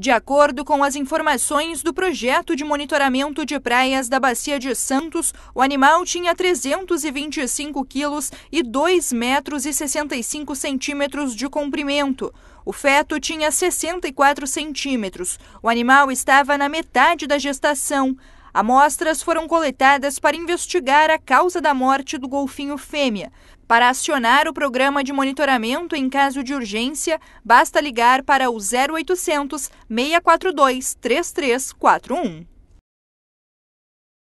De acordo com as informações do projeto de monitoramento de praias da Bacia de Santos, o animal tinha 325 quilos e 2 metros e 65 centímetros de comprimento. O feto tinha 64 centímetros. O animal estava na metade da gestação. Amostras foram coletadas para investigar a causa da morte do golfinho fêmea. Para acionar o programa de monitoramento em caso de urgência, basta ligar para o 0800 642 3341.